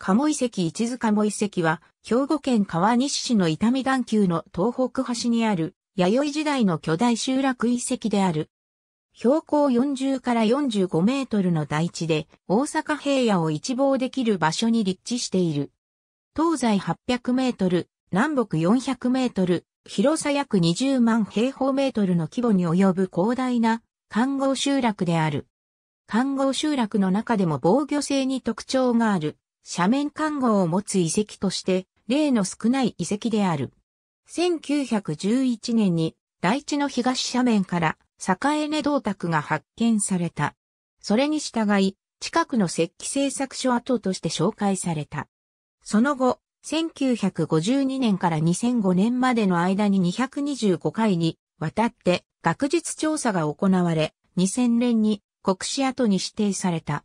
鴨遺跡一津鴨遺跡は、兵庫県川西市の伊丹段丘の東北端にある、弥生時代の巨大集落遺跡である。標高40から45メートルの台地で、大阪平野を一望できる場所に立地している。東西800メートル、南北400メートル、広さ約20万平方メートルの規模に及ぶ広大な、看護集落である。看護集落の中でも防御性に特徴がある。斜面看護を持つ遺跡として、例の少ない遺跡である。1911年に、大地の東斜面から、栄根銅卓が発見された。それに従い、近くの石器製作所跡として紹介された。その後、1952年から2005年までの間に225回にわたって学術調査が行われ、2000年に国史跡に指定された。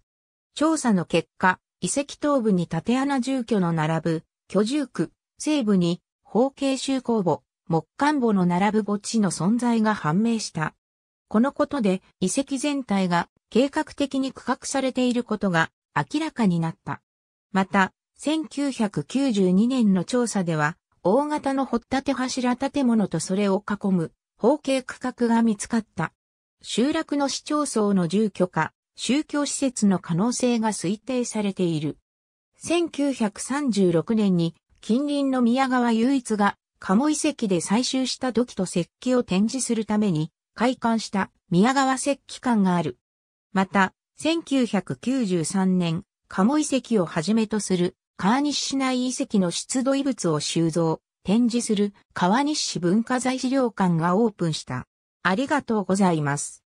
調査の結果、遺跡東部に縦穴住居の並ぶ居住区、西部に方形集工墓、木管墓の並ぶ墓地の存在が判明した。このことで遺跡全体が計画的に区画されていることが明らかになった。また、1992年の調査では、大型の掘立柱建物とそれを囲む方形区画が見つかった。集落の市町村の住居化、宗教施設の可能性が推定されている。1936年に近隣の宮川唯一が鴨遺跡で採集した土器と石器を展示するために開館した宮川石器館がある。また、1993年、鴨遺跡をはじめとする川西市内遺跡の出土遺物を収蔵、展示する川西市文化財資料館がオープンした。ありがとうございます。